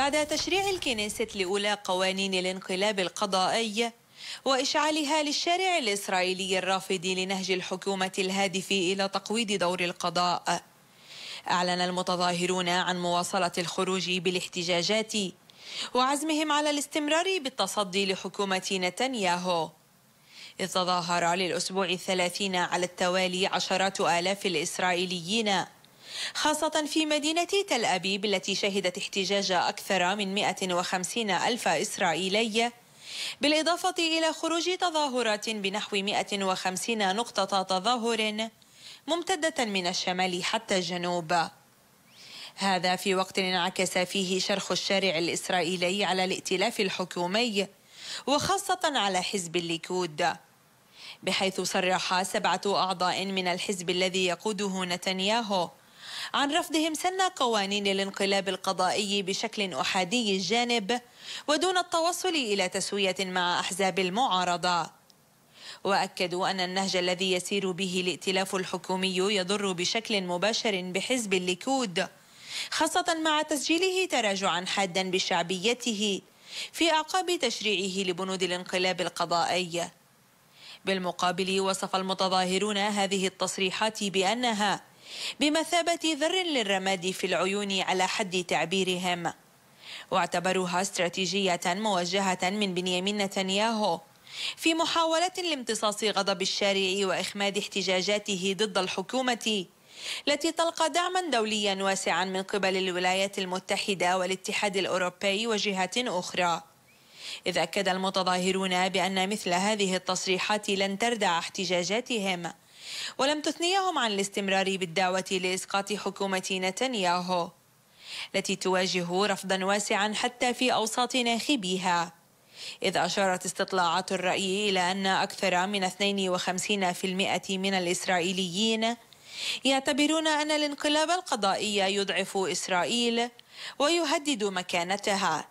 بعد تشريع الكنيسة لأولى قوانين الانقلاب القضائي وإشعالها للشارع الإسرائيلي الرافض لنهج الحكومة الهادف إلى تقويض دور القضاء أعلن المتظاهرون عن مواصلة الخروج بالاحتجاجات وعزمهم على الاستمرار بالتصدي لحكومة نتنياهو إذ تظاهر للأسبوع الثلاثين على التوالي عشرات آلاف الإسرائيليين خاصة في مدينة تل أبيب التي شهدت احتجاج أكثر من 150 ألف إسرائيلي بالإضافة إلى خروج تظاهرات بنحو 150 نقطة تظاهر ممتدة من الشمال حتى الجنوب هذا في وقت انعكس فيه شرخ الشارع الإسرائيلي على الائتلاف الحكومي وخاصة على حزب الليكود بحيث صرح سبعة أعضاء من الحزب الذي يقوده نتنياهو عن رفضهم سن قوانين الانقلاب القضائي بشكل أحادي الجانب ودون التوصل إلى تسوية مع أحزاب المعارضة وأكدوا أن النهج الذي يسير به الائتلاف الحكومي يضر بشكل مباشر بحزب الليكود خاصة مع تسجيله تراجعا حادا بشعبيته في أعقاب تشريعه لبنود الانقلاب القضائي بالمقابل وصف المتظاهرون هذه التصريحات بأنها بمثابة ذر للرماد في العيون على حد تعبيرهم واعتبروها استراتيجية موجهة من بنيامين نتنياهو في محاولة لامتصاص غضب الشارع وإخماد احتجاجاته ضد الحكومة التي تلقى دعما دوليا واسعا من قبل الولايات المتحدة والاتحاد الأوروبي وجهات أخرى إذ أكد المتظاهرون بأن مثل هذه التصريحات لن تردع احتجاجاتهم ولم تثنيهم عن الاستمرار بالدعوة لإسقاط حكومة نتنياهو التي تواجه رفضا واسعا حتى في أوساط ناخبيها إذ أشارت استطلاعات الرأي إلى أن أكثر من 52% من الإسرائيليين يعتبرون أن الانقلاب القضائي يضعف إسرائيل ويهدد مكانتها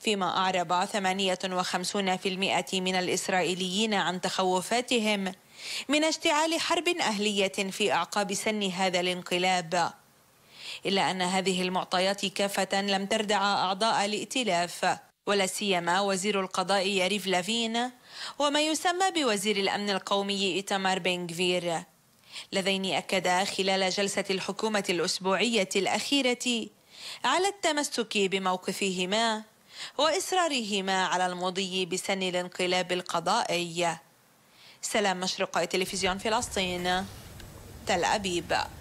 فيما أعرب 58% من الإسرائيليين عن تخوفاتهم من اشتعال حرب أهلية في أعقاب سن هذا الانقلاب إلا أن هذه المعطيات كافة لم تردع أعضاء الائتلاف ولا سيما وزير القضاء ياريف لافين وما يسمى بوزير الأمن القومي إيتمار بنغفير لذين أكدا خلال جلسة الحكومة الأسبوعية الأخيرة على التمسك بموقفهما وإصرارهما على المضي بسن الانقلاب القضائي سلام مشرقي تلفزيون فلسطين تل أبيب